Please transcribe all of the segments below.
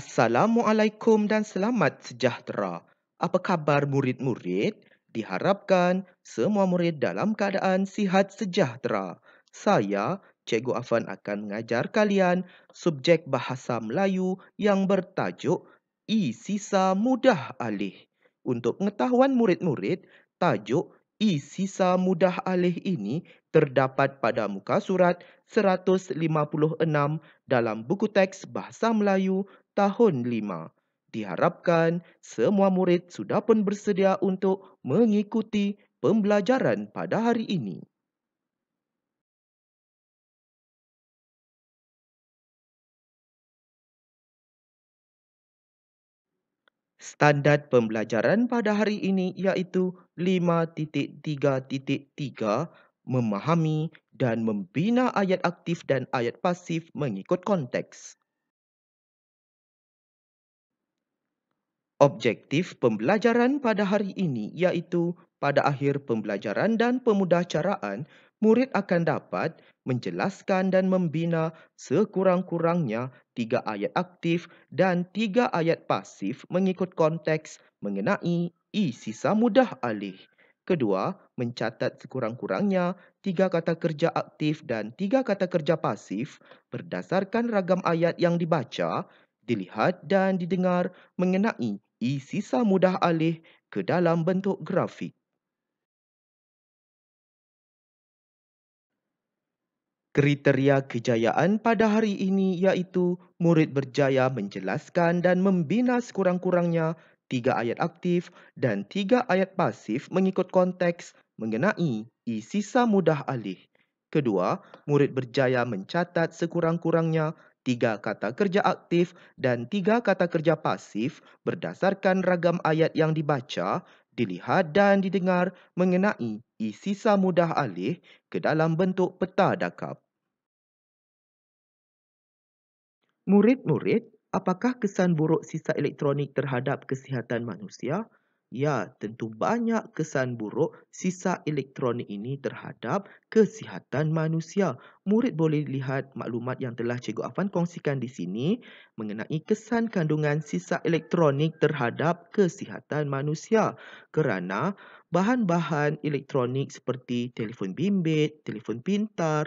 Assalamualaikum dan selamat sejahtera. Apa khabar murid-murid? Diharapkan semua murid dalam keadaan sihat sejahtera. Saya, Cikgu Afan akan mengajar kalian subjek bahasa Melayu yang bertajuk I Sisa Mudah Alih. Untuk pengetahuan murid-murid, tajuk I Sisa Mudah Alih ini terdapat pada muka surat 156 dalam buku teks Bahasa Melayu tahun 5. Diharapkan semua murid sudah pun bersedia untuk mengikuti pembelajaran pada hari ini. Standard pembelajaran pada hari ini iaitu 5.3.3 memahami dan membina ayat aktif dan ayat pasif mengikut konteks. Objektif pembelajaran pada hari ini iaitu pada akhir pembelajaran dan pemudahcaraan, murid akan dapat menjelaskan dan membina sekurang-kurangnya tiga ayat aktif dan tiga ayat pasif mengikut konteks mengenai isi samudah alih. Kedua, mencatat sekurang-kurangnya tiga kata kerja aktif dan tiga kata kerja pasif berdasarkan ragam ayat yang dibaca, dilihat dan didengar mengenai i sisa mudah alih ke dalam bentuk grafik. Kriteria kejayaan pada hari ini iaitu murid berjaya menjelaskan dan membina sekurang-kurangnya tiga ayat aktif dan tiga ayat pasif mengikut konteks mengenai i sisa mudah alih. Kedua, murid berjaya mencatat sekurang-kurangnya tiga kata kerja aktif dan tiga kata kerja pasif berdasarkan ragam ayat yang dibaca, dilihat dan didengar mengenai isi samudah alih ke dalam bentuk peta dakap. Murid-murid, apakah kesan buruk sisa elektronik terhadap kesihatan manusia? Ya, tentu banyak kesan buruk sisa elektronik ini terhadap kesihatan manusia. Murid boleh lihat maklumat yang telah Cikgu Afan kongsikan di sini mengenai kesan kandungan sisa elektronik terhadap kesihatan manusia kerana bahan-bahan elektronik seperti telefon bimbit, telefon pintar,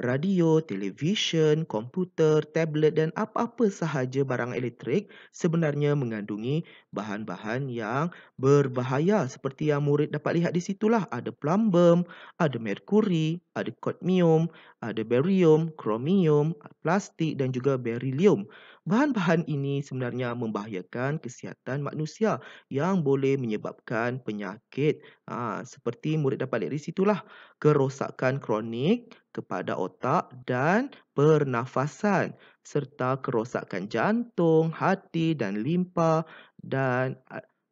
radio, televisyen, komputer, tablet dan apa-apa sahaja barang elektrik sebenarnya mengandungi bahan-bahan yang berbahaya seperti yang murid dapat lihat di situlah. Ada plumbum, ada merkuri, ada kadmium, ada barium, kromium, plastik dan juga berilium. Bahan-bahan ini sebenarnya membahayakan kesihatan manusia yang boleh menyebabkan penyakit ha, seperti murid dapat lihat di situlah kerosakan kronik kepada otak dan pernafasan serta kerosakan jantung, hati dan limpa dan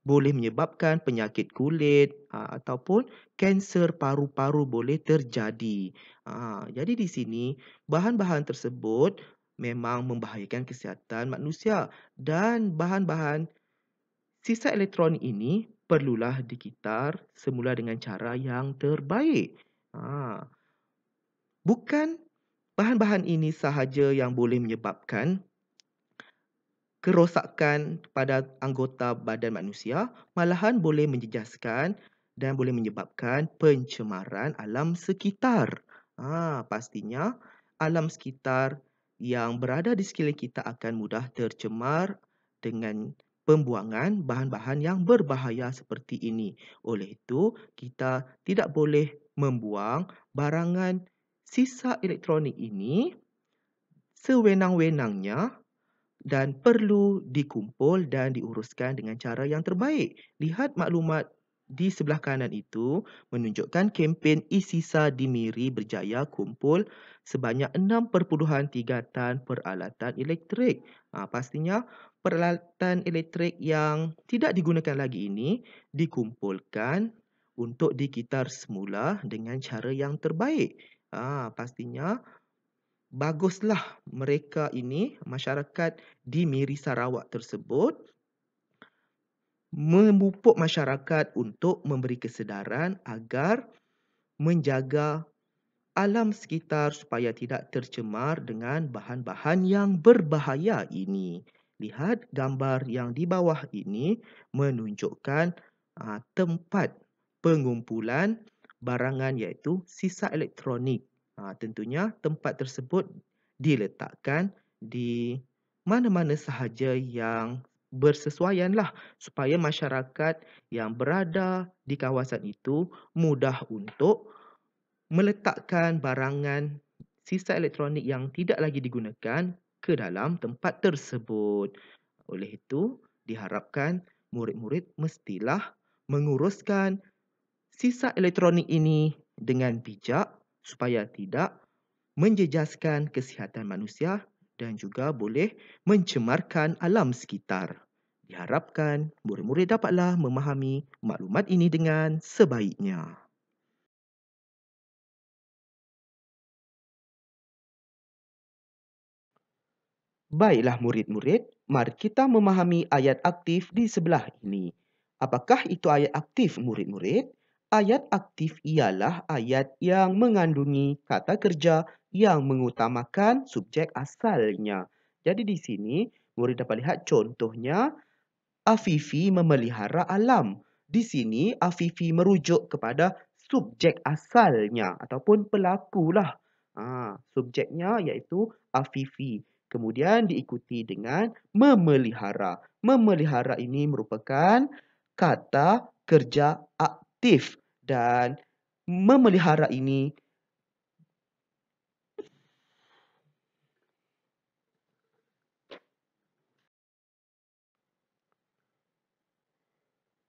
boleh menyebabkan penyakit kulit ha, ataupun kanser paru-paru boleh terjadi. Ha, jadi di sini bahan-bahan tersebut memang membahayakan kesihatan manusia dan bahan-bahan sisa elektron ini perlulah dikitar semula dengan cara yang terbaik. Ha. Bukan bahan-bahan ini sahaja yang boleh menyebabkan kerosakan pada anggota badan manusia, malahan boleh menjejaskan dan boleh menyebabkan pencemaran alam sekitar. Ha, pastinya alam sekitar yang berada di sekeliling kita akan mudah tercemar dengan pembuangan bahan-bahan yang berbahaya seperti ini. Oleh itu, kita tidak boleh membuang barangan sisa elektronik ini sewenang-wenangnya dan perlu dikumpul dan diuruskan dengan cara yang terbaik. Lihat maklumat di sebelah kanan itu menunjukkan kempen Isisa Dimiri berjaya kumpul sebanyak 6.3 tan peralatan elektrik. Ha, pastinya peralatan elektrik yang tidak digunakan lagi ini dikumpulkan untuk dikitar semula dengan cara yang terbaik. Ha, pastinya baguslah mereka ini, masyarakat di Miri Sarawak tersebut memupuk masyarakat untuk memberi kesedaran agar menjaga alam sekitar supaya tidak tercemar dengan bahan-bahan yang berbahaya ini. Lihat gambar yang di bawah ini menunjukkan aa, tempat pengumpulan barangan iaitu sisa elektronik. Ha, tentunya tempat tersebut diletakkan di mana-mana sahaja yang bersesuaian lah supaya masyarakat yang berada di kawasan itu mudah untuk meletakkan barangan sisa elektronik yang tidak lagi digunakan ke dalam tempat tersebut. Oleh itu, diharapkan murid-murid mestilah menguruskan sisa elektronik ini dengan bijak supaya tidak menjejaskan kesihatan manusia dan juga boleh mencemarkan alam sekitar. Diharapkan murid-murid dapatlah memahami maklumat ini dengan sebaiknya. Baiklah murid-murid, mari kita memahami ayat aktif di sebelah ini. Apakah itu ayat aktif murid-murid? Ayat aktif ialah ayat yang mengandungi kata kerja yang mengutamakan subjek asalnya. Jadi di sini murid dapat lihat contohnya Afifi memelihara alam. Di sini Afifi merujuk kepada subjek asalnya ataupun pelakulah. Ha, subjeknya iaitu Afifi. Kemudian diikuti dengan memelihara. Memelihara ini merupakan kata kerja aktif dan memelihara ini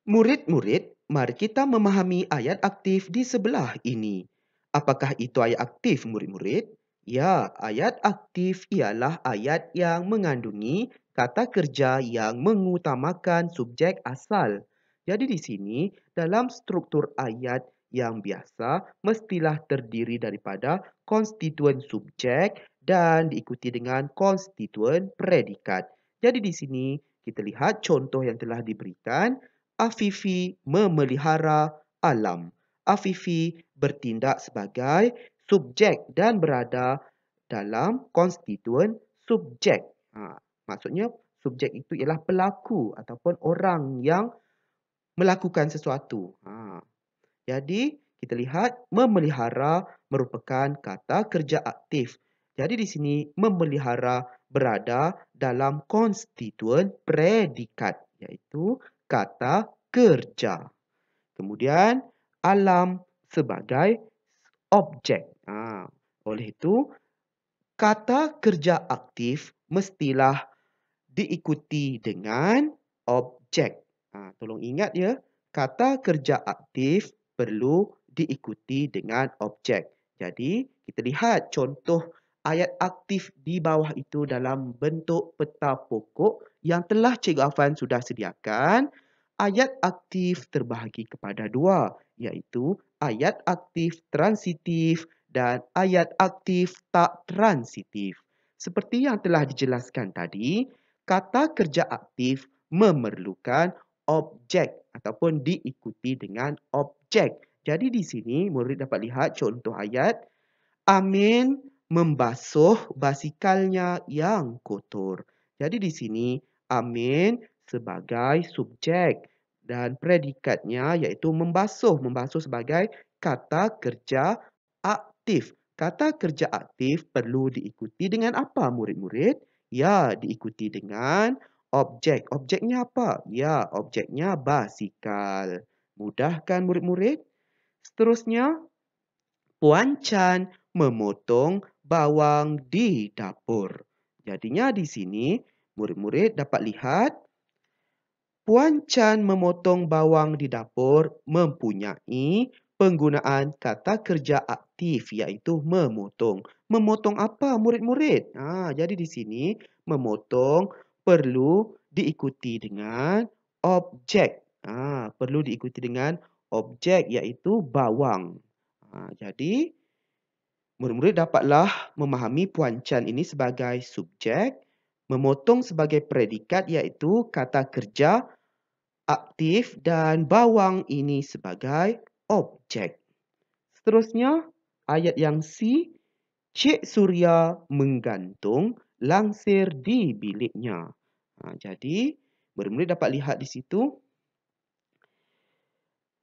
Murid-murid, mari kita memahami ayat aktif di sebelah ini. Apakah itu ayat aktif, murid-murid? Ya, ayat aktif ialah ayat yang mengandungi kata kerja yang mengutamakan subjek asal. Jadi di sini, dalam struktur ayat yang biasa, mestilah terdiri daripada konstituen subjek dan diikuti dengan konstituen predikat. Jadi di sini, kita lihat contoh yang telah diberikan. Afifi memelihara alam. Afifi bertindak sebagai subjek dan berada dalam konstituen subjek. Ha, maksudnya subjek itu ialah pelaku ataupun orang yang melakukan sesuatu. Ha. Jadi kita lihat memelihara merupakan kata kerja aktif. Jadi di sini memelihara berada dalam konstituen predikat iaitu kata kerja. Kemudian alam sebagai objek. Ha. Oleh itu, kata kerja aktif mestilah diikuti dengan objek. Ha. Tolong ingat ya, kata kerja aktif perlu diikuti dengan objek. Jadi, kita lihat contoh ayat aktif di bawah itu dalam bentuk peta pokok yang telah Cikgu Afan sudah sediakan ayat aktif terbahagi kepada dua, iaitu ayat aktif transitif dan ayat aktif tak transitif. Seperti yang telah dijelaskan tadi, kata kerja aktif memerlukan objek ataupun diikuti dengan objek. Jadi di sini murid dapat lihat contoh ayat Amin membasuh basikalnya yang kotor. Jadi di sini Amin sebagai subjek dan predikatnya iaitu membasuh. Membasuh sebagai kata kerja aktif. Kata kerja aktif perlu diikuti dengan apa murid-murid? Ya, diikuti dengan objek. Objeknya apa? Ya, objeknya basikal. Mudahkan murid-murid? Seterusnya, Puan Chan memotong bawang di dapur. Jadinya di sini, murid-murid dapat lihat Puan Chan memotong bawang di dapur mempunyai penggunaan kata kerja aktif iaitu memotong. Memotong apa murid-murid? Ha, jadi di sini memotong perlu diikuti dengan objek. Ha, perlu diikuti dengan objek iaitu bawang. Ha, jadi murid-murid dapatlah memahami Puan Chan ini sebagai subjek memotong sebagai predikat iaitu kata kerja aktif dan bawang ini sebagai objek. Seterusnya, ayat yang C, Cik Surya menggantung langsir di biliknya. Ha, jadi, bermula dapat lihat di situ.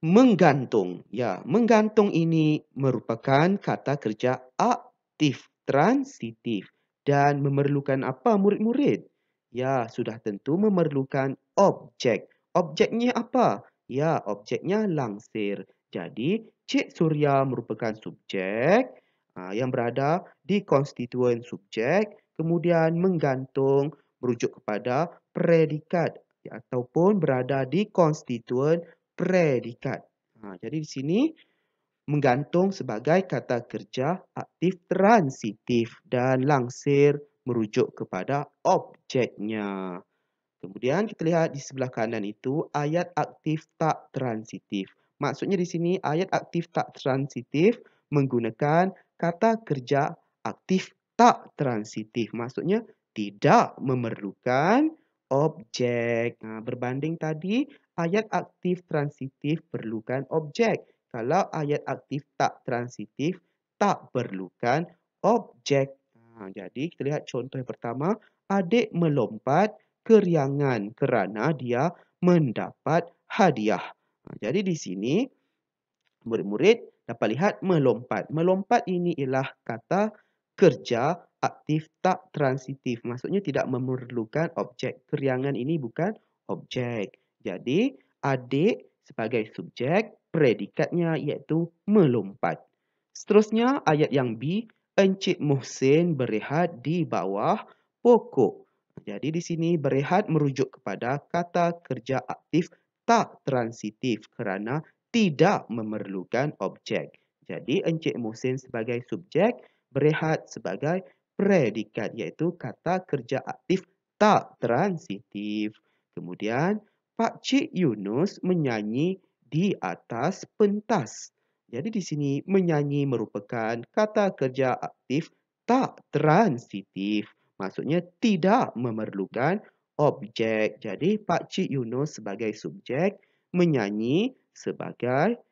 Menggantung. Ya, menggantung ini merupakan kata kerja aktif transitif dan memerlukan apa murid-murid? Ya, sudah tentu memerlukan objek. Objeknya apa? Ya, objeknya langsir. Jadi, Cik Surya merupakan subjek ah, yang berada di konstituen subjek kemudian menggantung merujuk kepada predikat ya, ataupun berada di konstituen predikat. Ah, jadi di sini menggantung sebagai kata kerja aktif transitif dan langsir merujuk kepada objeknya. Kemudian kita lihat di sebelah kanan itu ayat aktif tak transitif. Maksudnya di sini ayat aktif tak transitif menggunakan kata kerja aktif tak transitif. Maksudnya tidak memerlukan objek. Nah, berbanding tadi ayat aktif transitif perlukan objek. Kalau ayat aktif tak transitif, tak perlukan objek. Ha, jadi, kita lihat contoh yang pertama. Adik melompat keriangan kerana dia mendapat hadiah. Ha, jadi, di sini, murid-murid dapat lihat melompat. Melompat ini ialah kata kerja aktif tak transitif. Maksudnya, tidak memerlukan objek. Keriangan ini bukan objek. Jadi, adik sebagai subjek predikatnya iaitu melompat. Seterusnya ayat yang B, Encik Muhsin berehat di bawah pokok. Jadi di sini berehat merujuk kepada kata kerja aktif tak transitif kerana tidak memerlukan objek. Jadi Encik Muhsin sebagai subjek, berehat sebagai predikat iaitu kata kerja aktif tak transitif. Kemudian Pak Cik Yunus menyanyi di atas pentas. Jadi di sini menyanyi merupakan kata kerja aktif tak transitif. Maksudnya tidak memerlukan objek. Jadi Pak Cik Yunus sebagai subjek menyanyi sebagai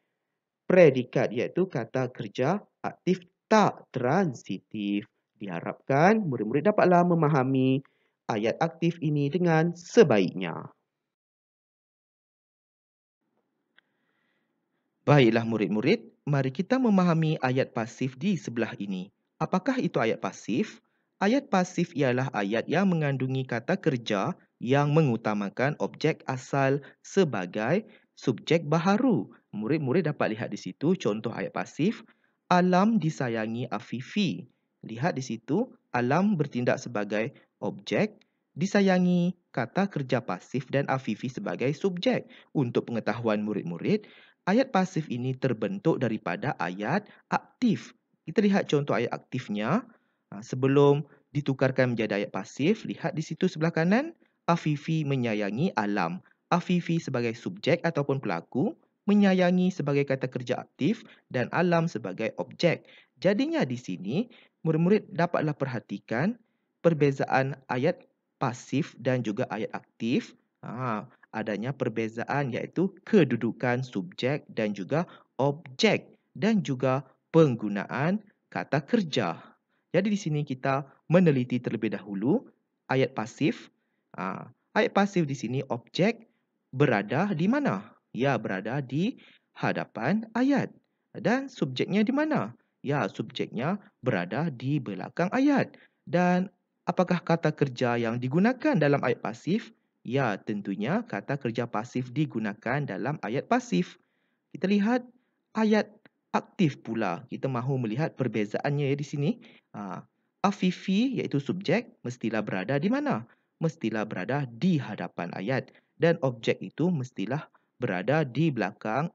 predikat iaitu kata kerja aktif tak transitif. Diharapkan murid-murid dapatlah memahami ayat aktif ini dengan sebaiknya. Baiklah murid-murid, mari kita memahami ayat pasif di sebelah ini. Apakah itu ayat pasif? Ayat pasif ialah ayat yang mengandungi kata kerja yang mengutamakan objek asal sebagai subjek baharu. Murid-murid dapat lihat di situ contoh ayat pasif. Alam disayangi Afifi. Lihat di situ, alam bertindak sebagai objek, disayangi kata kerja pasif dan Afifi sebagai subjek. Untuk pengetahuan murid-murid, Ayat pasif ini terbentuk daripada ayat aktif. Kita lihat contoh ayat aktifnya. Ha, sebelum ditukarkan menjadi ayat pasif, lihat di situ sebelah kanan. Afifi menyayangi alam. Afifi sebagai subjek ataupun pelaku, menyayangi sebagai kata kerja aktif dan alam sebagai objek. Jadinya di sini, murid-murid dapatlah perhatikan perbezaan ayat pasif dan juga ayat aktif. Haa adanya perbezaan iaitu kedudukan subjek dan juga objek dan juga penggunaan kata kerja. Jadi di sini kita meneliti terlebih dahulu ayat pasif. Ha, ayat pasif di sini objek berada di mana? Ya, berada di hadapan ayat. Dan subjeknya di mana? Ya, subjeknya berada di belakang ayat. Dan apakah kata kerja yang digunakan dalam ayat pasif? Ya, tentunya kata kerja pasif digunakan dalam ayat pasif. Kita lihat ayat aktif pula. Kita mahu melihat perbezaannya ya di sini. Ha, afifi iaitu subjek mestilah berada di mana? Mestilah berada di hadapan ayat. Dan objek itu mestilah berada di belakang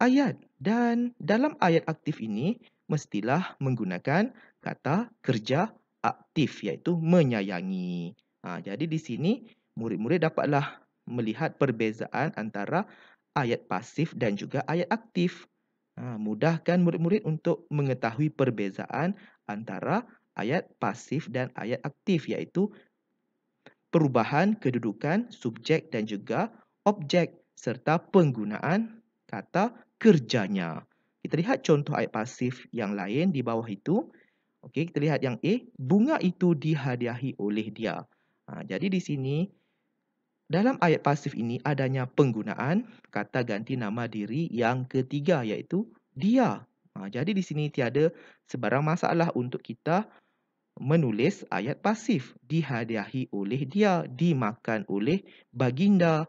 ayat. Dan dalam ayat aktif ini mestilah menggunakan kata kerja aktif iaitu menyayangi. Ha, jadi di sini murid-murid dapatlah melihat perbezaan antara ayat pasif dan juga ayat aktif. Ha, mudahkan murid-murid untuk mengetahui perbezaan antara ayat pasif dan ayat aktif iaitu perubahan kedudukan subjek dan juga objek serta penggunaan kata kerjanya. Kita lihat contoh ayat pasif yang lain di bawah itu. Okey, kita lihat yang A, bunga itu dihadiahi oleh dia. Ha, jadi di sini dalam ayat pasif ini adanya penggunaan kata ganti nama diri yang ketiga iaitu dia. Ha, jadi di sini tiada sebarang masalah untuk kita menulis ayat pasif. Dihadiahi oleh dia, dimakan oleh baginda,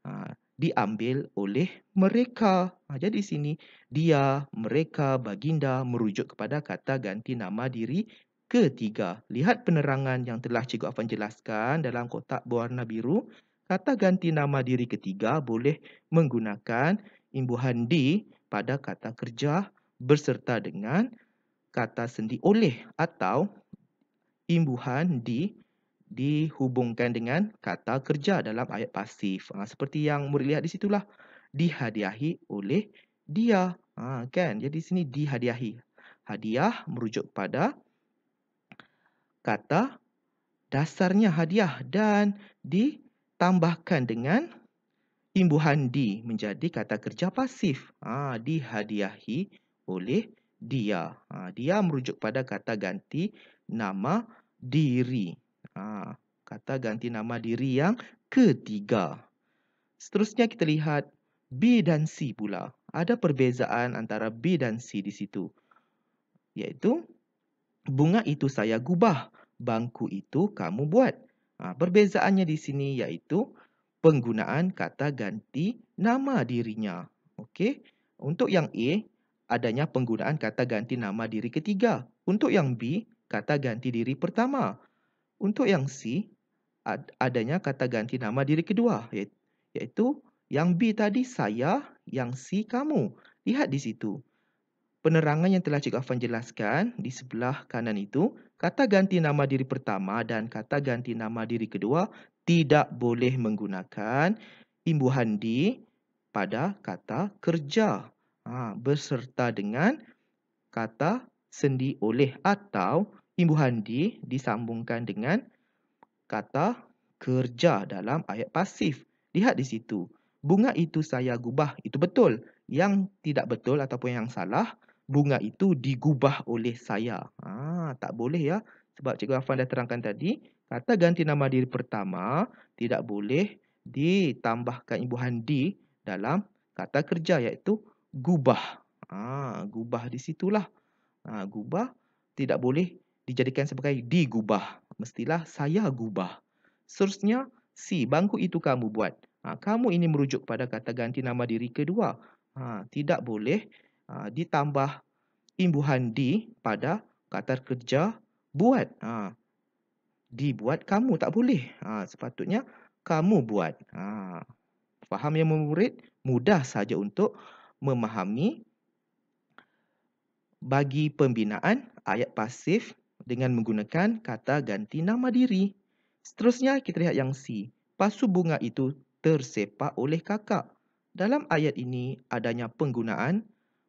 ha, diambil oleh mereka. Ha, jadi di sini dia, mereka, baginda merujuk kepada kata ganti nama diri ketiga. Lihat penerangan yang telah Cikgu Afan jelaskan dalam kotak berwarna biru kata ganti nama diri ketiga boleh menggunakan imbuhan di pada kata kerja berserta dengan kata sendi oleh atau imbuhan di dihubungkan dengan kata kerja dalam ayat pasif. Ha, seperti yang murid lihat di situlah. Dihadiahi oleh dia. Ha, kan? Jadi sini dihadiahi. Hadiah merujuk pada kata dasarnya hadiah dan di tambahkan dengan imbuhan di menjadi kata kerja pasif. Ha, dihadiahi oleh dia. Ha, dia merujuk pada kata ganti nama diri. Ha, kata ganti nama diri yang ketiga. Seterusnya kita lihat B dan C pula. Ada perbezaan antara B dan C di situ. Iaitu, bunga itu saya gubah, bangku itu kamu buat. Ha, perbezaannya di sini yaitu penggunaan kata ganti nama dirinya. Okey. Untuk yang A, adanya penggunaan kata ganti nama diri ketiga. Untuk yang B, kata ganti diri pertama. Untuk yang C, adanya kata ganti nama diri kedua. Iaitu yang B tadi saya, yang C kamu. Lihat di situ. Penerangan yang telah Cik Afan jelaskan di sebelah kanan itu kata ganti nama diri pertama dan kata ganti nama diri kedua tidak boleh menggunakan imbuhan di pada kata kerja ha, berserta dengan kata sendi oleh atau imbuhan di disambungkan dengan kata kerja dalam ayat pasif. Lihat di situ. Bunga itu saya gubah. Itu betul. Yang tidak betul ataupun yang salah, bunga itu digubah oleh saya. Ha, tak boleh ya. Sebab Cikgu Afan dah terangkan tadi, kata ganti nama diri pertama tidak boleh ditambahkan imbuhan di dalam kata kerja iaitu gubah. Ha, gubah di situlah. Ha, gubah tidak boleh dijadikan sebagai digubah. Mestilah saya gubah. Seterusnya, si bangku itu kamu buat. Ha, kamu ini merujuk pada kata ganti nama diri kedua. Ha, tidak boleh Ha, ditambah imbuhan di pada kata kerja buat. Ha, dibuat kamu tak boleh. Ha, sepatutnya kamu buat. Ha, faham yang murid? Mudah saja untuk memahami bagi pembinaan ayat pasif dengan menggunakan kata ganti nama diri. Seterusnya kita lihat yang C. Pasu bunga itu tersepak oleh kakak. Dalam ayat ini adanya penggunaan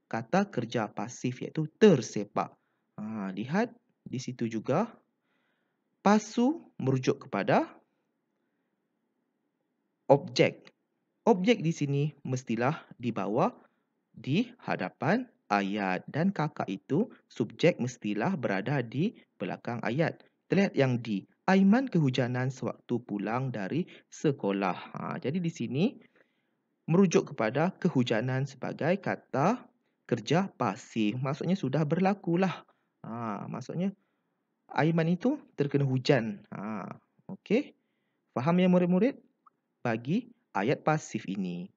kata kerja pasif iaitu tersepak. Ha, lihat di situ juga. Pasu merujuk kepada objek. Objek di sini mestilah dibawa di hadapan ayat dan kakak itu subjek mestilah berada di belakang ayat. Kita yang di Aiman kehujanan sewaktu pulang dari sekolah. Ha, jadi di sini merujuk kepada kehujanan sebagai kata kerja pasif. Maksudnya sudah berlakulah. Ha, maksudnya Aiman itu terkena hujan. Ha, Okey. Faham ya murid-murid? Bagi ayat pasif ini.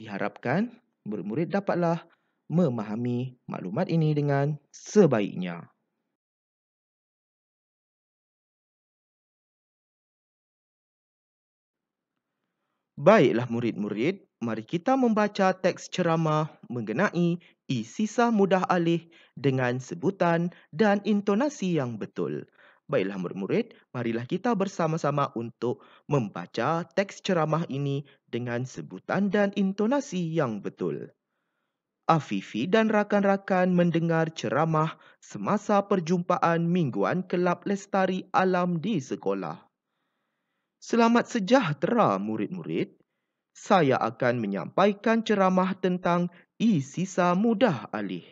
Diharapkan murid-murid dapatlah memahami maklumat ini dengan sebaiknya. Baiklah murid-murid, mari kita membaca teks ceramah mengenai e isi sah mudah alih dengan sebutan dan intonasi yang betul. Baiklah murid-murid, marilah kita bersama-sama untuk membaca teks ceramah ini dengan sebutan dan intonasi yang betul. Afifi dan rakan-rakan mendengar ceramah semasa perjumpaan mingguan Kelab Lestari Alam di sekolah. Selamat sejahtera murid-murid saya akan menyampaikan ceramah tentang Isisa Mudah Alih.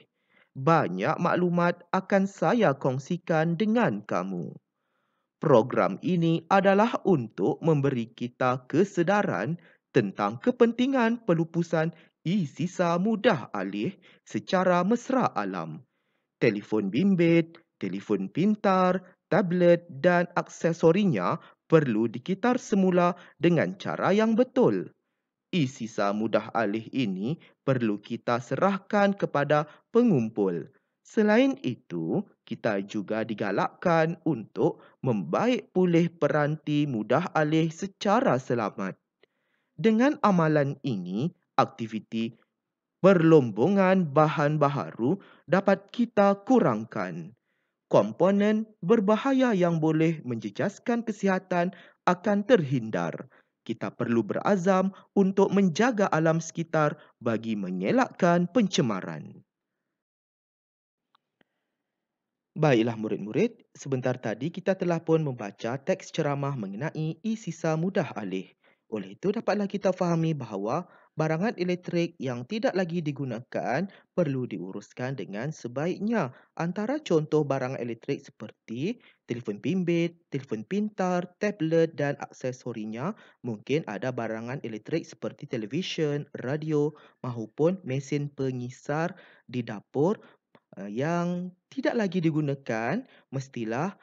Banyak maklumat akan saya kongsikan dengan kamu. Program ini adalah untuk memberi kita kesedaran tentang kepentingan pelupusan Isisa Mudah Alih secara mesra alam. Telefon bimbit, telefon pintar, tablet dan aksesorinya perlu dikitar semula dengan cara yang betul. I sisa mudah alih ini perlu kita serahkan kepada pengumpul. Selain itu, kita juga digalakkan untuk membaik pulih peranti mudah alih secara selamat. Dengan amalan ini, aktiviti perlombongan bahan baharu dapat kita kurangkan. Komponen berbahaya yang boleh menjejaskan kesihatan akan terhindar kita perlu berazam untuk menjaga alam sekitar bagi mengelakkan pencemaran. Baiklah murid-murid, sebentar tadi kita telah pun membaca teks ceramah mengenai isisa mudah alih. Oleh itu dapatlah kita fahami bahawa Barangan elektrik yang tidak lagi digunakan perlu diuruskan dengan sebaiknya. Antara contoh barang elektrik seperti telefon bimbit, telefon pintar, tablet dan aksesorinya, mungkin ada barangan elektrik seperti televisyen, radio maupun mesin pengisar di dapur eh, yang tidak lagi digunakan mestilah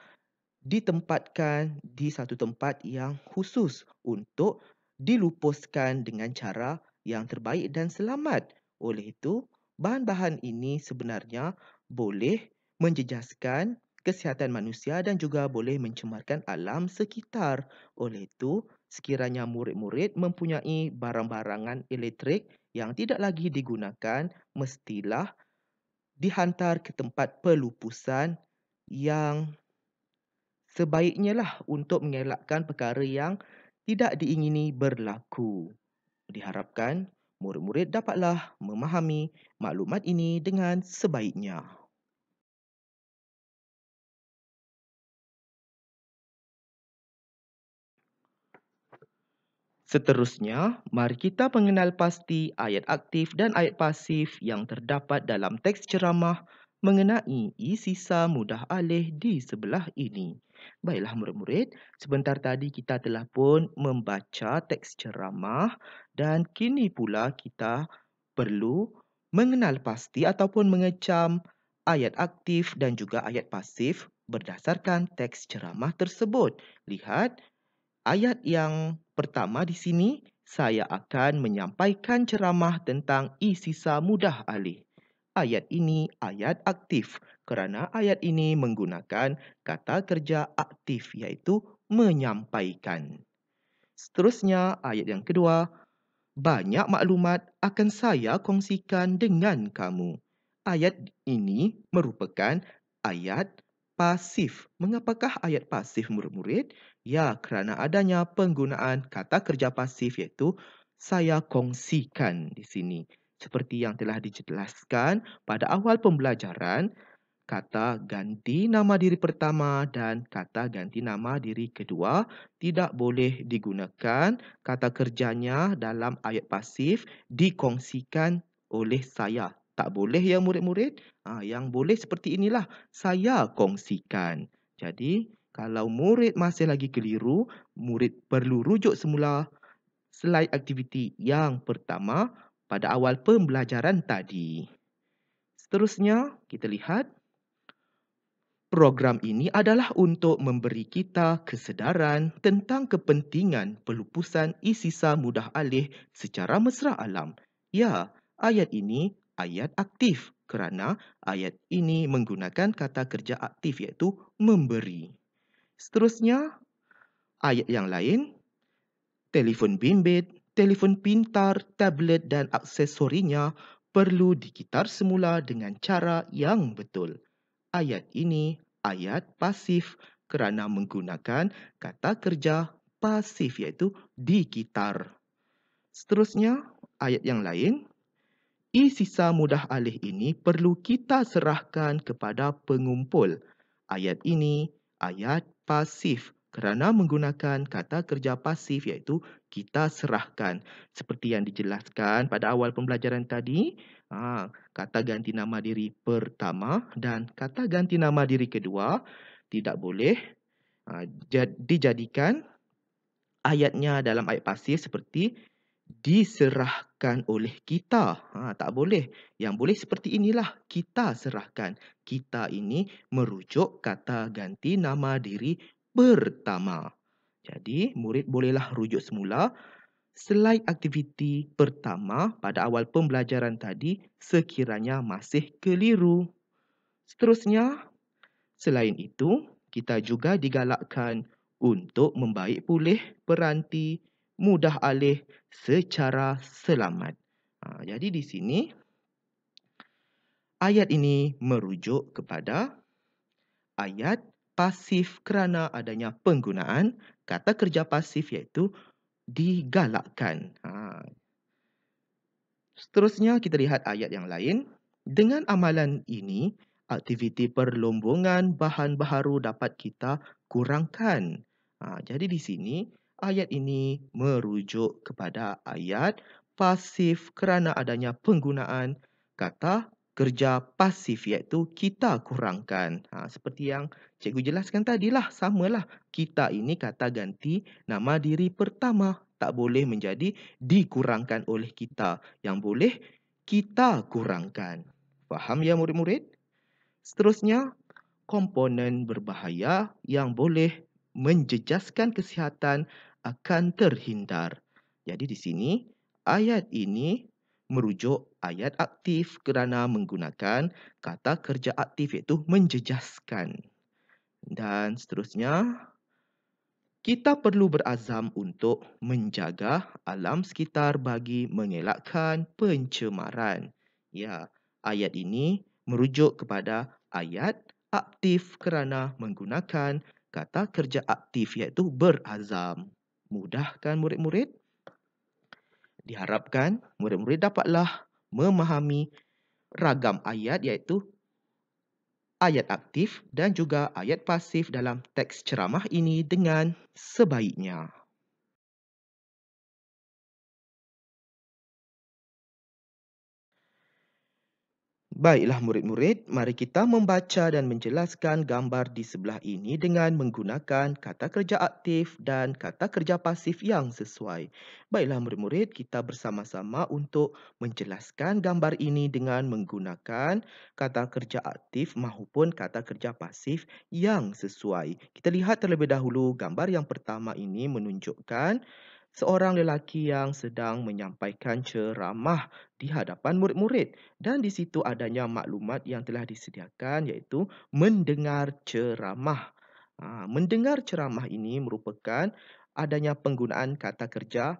ditempatkan di satu tempat yang khusus untuk dilupuskan dengan cara yang terbaik dan selamat. Oleh itu, bahan-bahan ini sebenarnya boleh menjejaskan kesihatan manusia dan juga boleh mencemarkan alam sekitar. Oleh itu, sekiranya murid-murid mempunyai barang-barangan elektrik yang tidak lagi digunakan, mestilah dihantar ke tempat pelupusan yang sebaiknya lah untuk mengelakkan perkara yang tidak diingini berlaku. Diharapkan murid-murid dapatlah memahami maklumat ini dengan sebaiknya. Seterusnya, mari kita mengenal pasti ayat aktif dan ayat pasif yang terdapat dalam teks ceramah mengenai isi sa mudah alih di sebelah ini. Baiklah murid-murid, sebentar tadi kita telah pun membaca teks ceramah dan kini pula kita perlu mengenal pasti ataupun mengecam ayat aktif dan juga ayat pasif berdasarkan teks ceramah tersebut. Lihat ayat yang pertama di sini saya akan menyampaikan ceramah tentang isi Sa Mudah alih. Ayat ini ayat aktif kerana ayat ini menggunakan kata kerja aktif iaitu menyampaikan. Seterusnya, ayat yang kedua, banyak maklumat akan saya kongsikan dengan kamu. Ayat ini merupakan ayat pasif. Mengapakah ayat pasif murid-murid? Ya, kerana adanya penggunaan kata kerja pasif iaitu saya kongsikan di sini. Seperti yang telah dijelaskan pada awal pembelajaran, kata ganti nama diri pertama dan kata ganti nama diri kedua tidak boleh digunakan kata kerjanya dalam ayat pasif dikongsikan oleh saya. Tak boleh ya murid-murid? Ha, yang boleh seperti inilah, saya kongsikan. Jadi, kalau murid masih lagi keliru, murid perlu rujuk semula slide aktiviti yang pertama pada awal pembelajaran tadi. Seterusnya, kita lihat Program ini adalah untuk memberi kita kesedaran tentang kepentingan pelupusan isisa mudah alih secara mesra alam. Ya, ayat ini ayat aktif kerana ayat ini menggunakan kata kerja aktif iaitu memberi. Seterusnya, ayat yang lain, telefon bimbit, telefon pintar, tablet dan aksesorinya perlu dikitar semula dengan cara yang betul. Ayat ini ayat pasif kerana menggunakan kata kerja pasif iaitu dikitar. Seterusnya, ayat yang lain. I sisa mudah alih ini perlu kita serahkan kepada pengumpul. Ayat ini ayat pasif kerana menggunakan kata kerja pasif iaitu kita serahkan. Seperti yang dijelaskan pada awal pembelajaran tadi, ha, kata ganti nama diri pertama dan kata ganti nama diri kedua tidak boleh ha, dijadikan ayatnya dalam ayat pasif seperti diserahkan oleh kita. Ha, tak boleh. Yang boleh seperti inilah. Kita serahkan. Kita ini merujuk kata ganti nama diri pertama. Jadi, murid bolehlah rujuk semula slide aktiviti pertama pada awal pembelajaran tadi sekiranya masih keliru. Seterusnya, selain itu, kita juga digalakkan untuk membaik pulih peranti mudah alih secara selamat. Ha, jadi di sini, ayat ini merujuk kepada ayat pasif kerana adanya penggunaan kata kerja pasif iaitu digalakkan. Ha. Seterusnya kita lihat ayat yang lain. Dengan amalan ini, aktiviti perlombongan bahan baharu dapat kita kurangkan. Ha, jadi di sini ayat ini merujuk kepada ayat pasif kerana adanya penggunaan kata kerja pasif iaitu kita kurangkan. Ha, seperti yang Cikgu jelaskan tadilah, samalah. Kita ini kata ganti nama diri pertama. Tak boleh menjadi dikurangkan oleh kita. Yang boleh, kita kurangkan. Faham ya murid-murid? Seterusnya, komponen berbahaya yang boleh menjejaskan kesihatan akan terhindar. Jadi di sini, ayat ini merujuk ayat aktif kerana menggunakan kata kerja aktif iaitu menjejaskan dan seterusnya kita perlu berazam untuk menjaga alam sekitar bagi mengelakkan pencemaran. Ya, ayat ini merujuk kepada ayat aktif kerana menggunakan kata kerja aktif iaitu berazam. Mudah kan murid-murid? Diharapkan murid-murid dapatlah memahami ragam ayat iaitu ayat aktif dan juga ayat pasif dalam teks ceramah ini dengan sebaiknya. Baiklah murid-murid, mari kita membaca dan menjelaskan gambar di sebelah ini dengan menggunakan kata kerja aktif dan kata kerja pasif yang sesuai. Baiklah murid-murid, kita bersama-sama untuk menjelaskan gambar ini dengan menggunakan kata kerja aktif maupun kata kerja pasif yang sesuai. Kita lihat terlebih dahulu gambar yang pertama ini menunjukkan seorang lelaki yang sedang menyampaikan ceramah di hadapan murid-murid dan di situ adanya maklumat yang telah disediakan iaitu mendengar ceramah. Ha, mendengar ceramah ini merupakan adanya penggunaan kata kerja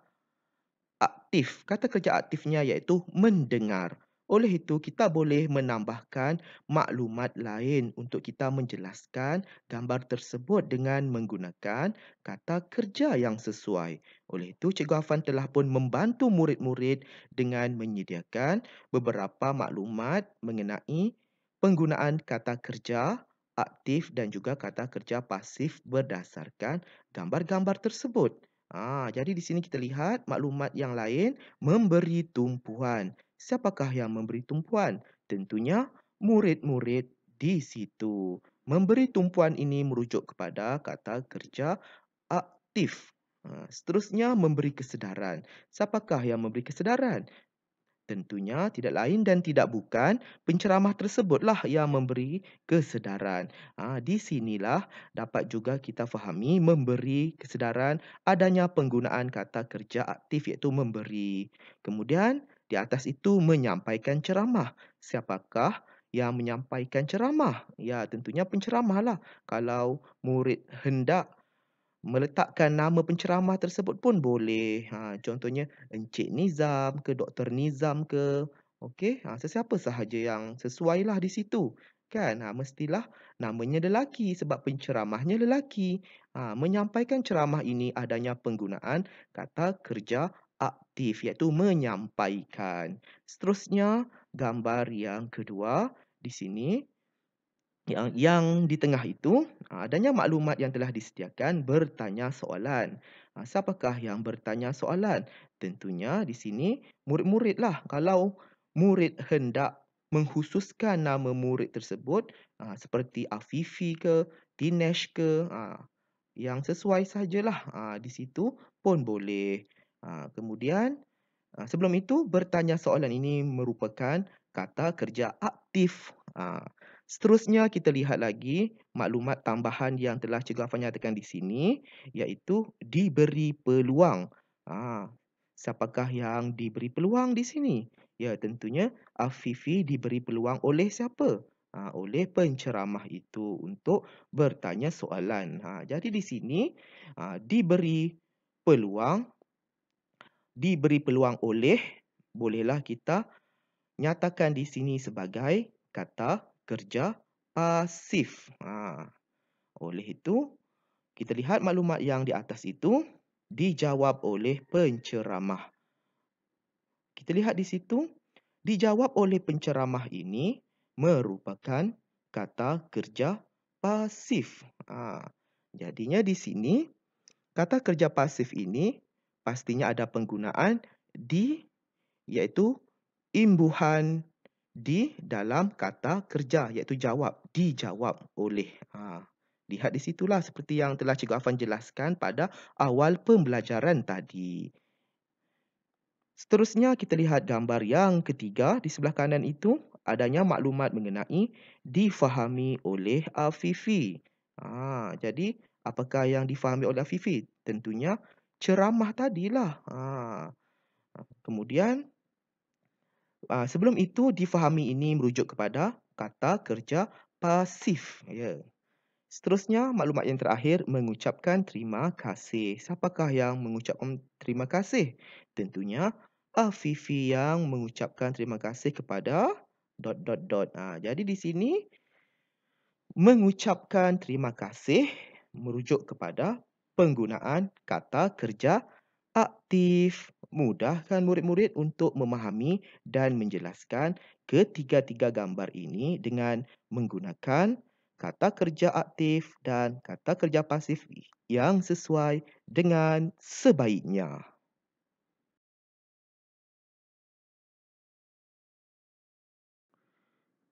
aktif. Kata kerja aktifnya iaitu mendengar. Oleh itu, kita boleh menambahkan maklumat lain untuk kita menjelaskan gambar tersebut dengan menggunakan kata kerja yang sesuai. Oleh itu, Cikgu Afan telah pun membantu murid-murid dengan menyediakan beberapa maklumat mengenai penggunaan kata kerja aktif dan juga kata kerja pasif berdasarkan gambar-gambar tersebut. Ah, jadi di sini kita lihat maklumat yang lain memberi tumpuan siapakah yang memberi tumpuan? Tentunya murid-murid di situ. Memberi tumpuan ini merujuk kepada kata kerja aktif. Ha, seterusnya, memberi kesedaran. Siapakah yang memberi kesedaran? Tentunya tidak lain dan tidak bukan penceramah tersebutlah yang memberi kesedaran. Ha, di sinilah dapat juga kita fahami memberi kesedaran adanya penggunaan kata kerja aktif iaitu memberi. Kemudian di atas itu menyampaikan ceramah. Siapakah yang menyampaikan ceramah? Ya, tentunya penceramah lah. Kalau murid hendak meletakkan nama penceramah tersebut pun boleh. Ha, contohnya, Encik Nizam ke Dr. Nizam ke. Okey, ha, sesiapa sahaja yang sesuai lah di situ. Kan, ha, mestilah namanya lelaki sebab penceramahnya lelaki. Ha, menyampaikan ceramah ini adanya penggunaan kata kerja aktif iaitu menyampaikan. Seterusnya gambar yang kedua di sini yang yang di tengah itu ha, adanya maklumat yang telah disediakan bertanya soalan. Ha, siapakah yang bertanya soalan? Tentunya di sini murid murid lah. Kalau murid hendak menghususkan nama murid tersebut ha, seperti Afifi ke Dinesh ke yang sesuai sajalah di situ pun boleh. Ha, kemudian, ha, sebelum itu, bertanya soalan ini merupakan kata kerja aktif. Ha, seterusnya, kita lihat lagi maklumat tambahan yang telah Cikgu Afan nyatakan di sini, iaitu diberi peluang. Ha, siapakah yang diberi peluang di sini? Ya, tentunya Afifi diberi peluang oleh siapa? Ha, oleh penceramah itu untuk bertanya soalan. Ha, jadi di sini ha, diberi peluang diberi peluang oleh bolehlah kita nyatakan di sini sebagai kata kerja pasif. Ha. Oleh itu, kita lihat maklumat yang di atas itu dijawab oleh penceramah. Kita lihat di situ, dijawab oleh penceramah ini merupakan kata kerja pasif. Ha. Jadinya di sini, kata kerja pasif ini pastinya ada penggunaan di iaitu imbuhan di dalam kata kerja iaitu jawab dijawab oleh ha. lihat di situlah seperti yang telah cikgu Afan jelaskan pada awal pembelajaran tadi seterusnya kita lihat gambar yang ketiga di sebelah kanan itu adanya maklumat mengenai difahami oleh Afifi ha. jadi apakah yang difahami oleh Afifi tentunya ceramah tadilah. Ha. Kemudian, ah, sebelum itu difahami ini merujuk kepada kata kerja pasif. Ya. Seterusnya, maklumat yang terakhir mengucapkan terima kasih. Siapakah yang mengucapkan terima kasih? Tentunya, Afifi yang mengucapkan terima kasih kepada dot dot dot. Ha, jadi di sini, mengucapkan terima kasih merujuk kepada penggunaan kata kerja aktif. Mudahkan murid-murid untuk memahami dan menjelaskan ketiga-tiga gambar ini dengan menggunakan kata kerja aktif dan kata kerja pasif yang sesuai dengan sebaiknya.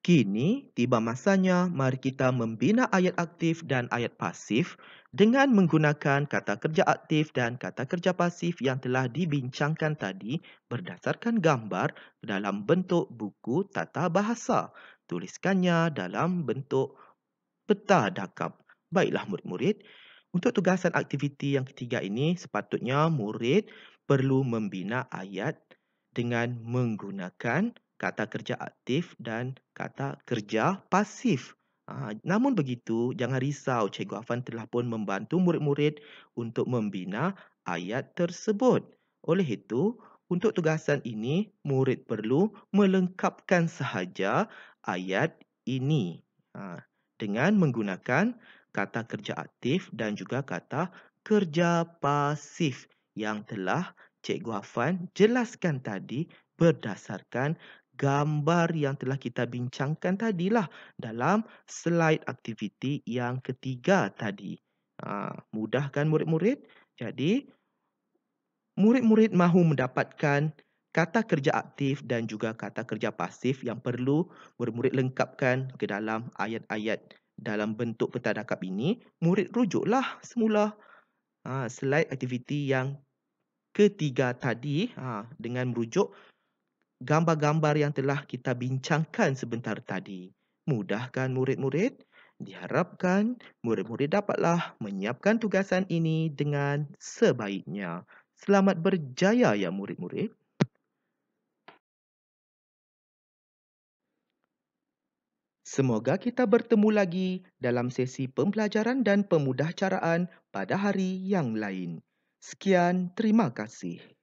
Kini, tiba masanya mari kita membina ayat aktif dan ayat pasif dengan menggunakan kata kerja aktif dan kata kerja pasif yang telah dibincangkan tadi berdasarkan gambar dalam bentuk buku tata bahasa. Tuliskannya dalam bentuk peta dakap. Baiklah murid-murid, untuk tugasan aktiviti yang ketiga ini sepatutnya murid perlu membina ayat dengan menggunakan kata kerja aktif dan kata kerja pasif. Ha, namun begitu, jangan risau Cikgu Afan telah pun membantu murid-murid untuk membina ayat tersebut. Oleh itu, untuk tugasan ini, murid perlu melengkapkan sahaja ayat ini ha, dengan menggunakan kata kerja aktif dan juga kata kerja pasif yang telah Cikgu Afan jelaskan tadi berdasarkan gambar yang telah kita bincangkan tadilah dalam slide aktiviti yang ketiga tadi. Ha, kan murid-murid? Jadi, murid-murid mahu mendapatkan kata kerja aktif dan juga kata kerja pasif yang perlu murid-murid lengkapkan ke dalam ayat-ayat dalam bentuk peta dakap ini, murid rujuklah semula ha, slide aktiviti yang ketiga tadi ha, dengan merujuk gambar-gambar yang telah kita bincangkan sebentar tadi. Mudahkan murid-murid? Diharapkan murid-murid dapatlah menyiapkan tugasan ini dengan sebaiknya. Selamat berjaya ya murid-murid. Semoga kita bertemu lagi dalam sesi pembelajaran dan pemudahcaraan pada hari yang lain. Sekian, terima kasih.